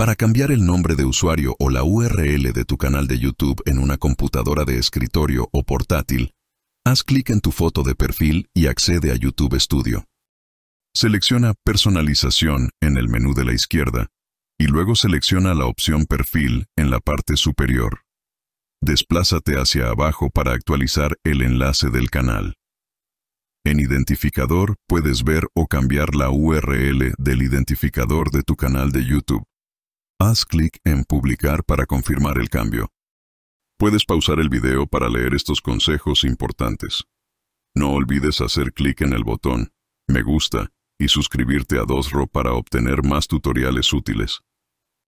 Para cambiar el nombre de usuario o la URL de tu canal de YouTube en una computadora de escritorio o portátil, haz clic en tu foto de perfil y accede a YouTube Studio. Selecciona Personalización en el menú de la izquierda y luego selecciona la opción Perfil en la parte superior. Desplázate hacia abajo para actualizar el enlace del canal. En Identificador puedes ver o cambiar la URL del identificador de tu canal de YouTube. Haz clic en Publicar para confirmar el cambio. Puedes pausar el video para leer estos consejos importantes. No olvides hacer clic en el botón Me gusta y suscribirte a Dosro para obtener más tutoriales útiles.